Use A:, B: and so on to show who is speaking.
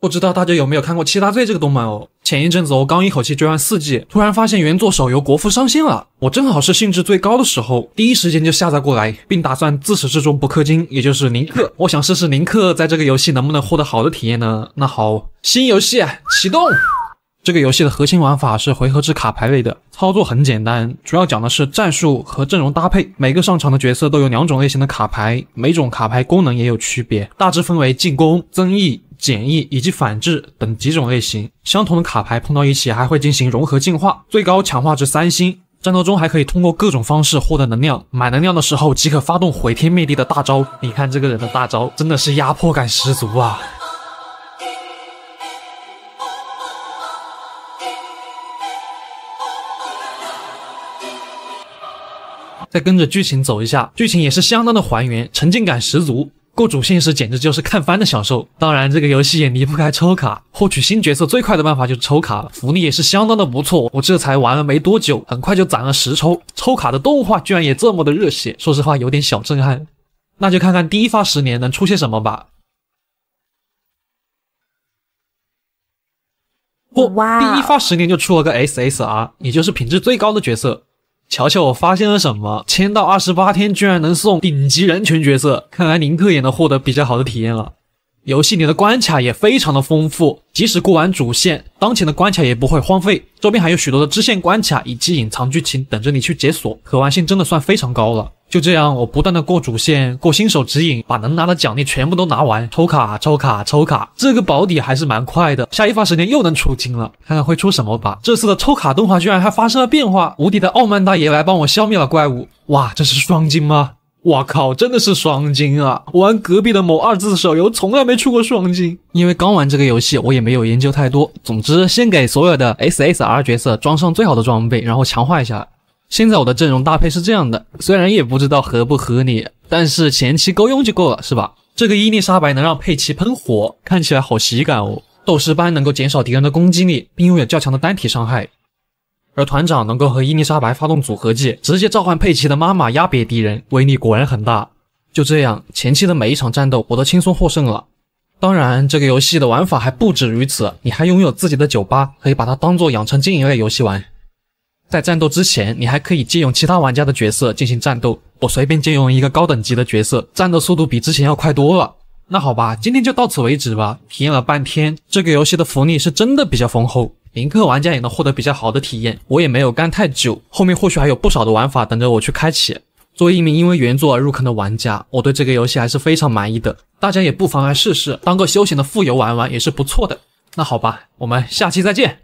A: 不知道大家有没有看过《七大罪》这个动漫哦？前一阵子我刚一口气追完四季，突然发现原作手游国服上线了，我正好是兴致最高的时候，第一时间就下载过来，并打算自始至终不氪金，也就是零氪。我想试试零氪在这个游戏能不能获得好的体验呢？那好，新游戏启动。这个游戏的核心玩法是回合制卡牌类的，操作很简单，主要讲的是战术和阵容搭配。每个上场的角色都有两种类型的卡牌，每种卡牌功能也有区别，大致分为进攻、增益。简易以及反制等几种类型，相同的卡牌碰到一起还会进行融合进化，最高强化至三星。战斗中还可以通过各种方式获得能量，满能量的时候即可发动毁天灭地的大招。你看这个人的大招真的是压迫感十足啊！再跟着剧情走一下，剧情也是相当的还原，沉浸感十足。过主线时简直就是看番的享受，当然这个游戏也离不开抽卡，获取新角色最快的办法就是抽卡，福利也是相当的不错。我这才玩了没多久，很快就攒了十抽，抽卡的动画居然也这么的热血，说实话有点小震撼。那就看看第一发十年能出些什么吧。哇！第一发十年就出了个 SSR，也就是品质最高的角色。瞧瞧，我发现了什么！签到二十八天，居然能送顶级人权角色，看来林克也能获得比较好的体验了。游戏里的关卡也非常的丰富，即使过完主线，当前的关卡也不会荒废，周边还有许多的支线关卡以及隐藏剧情等着你去解锁，可玩性真的算非常高了。就这样，我不断的过主线，过新手指引，把能拿的奖励全部都拿完，抽卡抽卡抽卡，这个保底还是蛮快的，下一发时间又能出金了，看看会出什么吧。这次的抽卡动画居然还发生了变化，无敌的傲慢大爷来帮我消灭了怪物，哇，这是双金吗？我靠，真的是双金啊！我玩隔壁的某二字手游从来没出过双金，因为刚玩这个游戏我也没有研究太多。总之，先给所有的 SSR 角色装上最好的装备，然后强化一下。现在我的阵容搭配是这样的，虽然也不知道合不合理，但是前期够用就够了，是吧？这个伊丽莎白能让佩奇喷火，看起来好喜感哦。斗士班能够减少敌人的攻击力，并拥有较强的单体伤害。而团长能够和伊丽莎白发动组合技，直接召唤佩奇的妈妈压扁敌人，威力果然很大。就这样，前期的每一场战斗我都轻松获胜了。当然，这个游戏的玩法还不止于此，你还拥有自己的酒吧，可以把它当做养成经营类游戏玩。在战斗之前，你还可以借用其他玩家的角色进行战斗。我随便借用一个高等级的角色，战斗速度比之前要快多了。那好吧，今天就到此为止吧。体验了半天，这个游戏的福利是真的比较丰厚，零氪玩家也能获得比较好的体验。我也没有干太久，后面或许还有不少的玩法等着我去开启。作为一名因为原作而入坑的玩家，我对这个游戏还是非常满意的。大家也不妨来试试，当个休闲的副游玩玩也是不错的。那好吧，我们下期再见。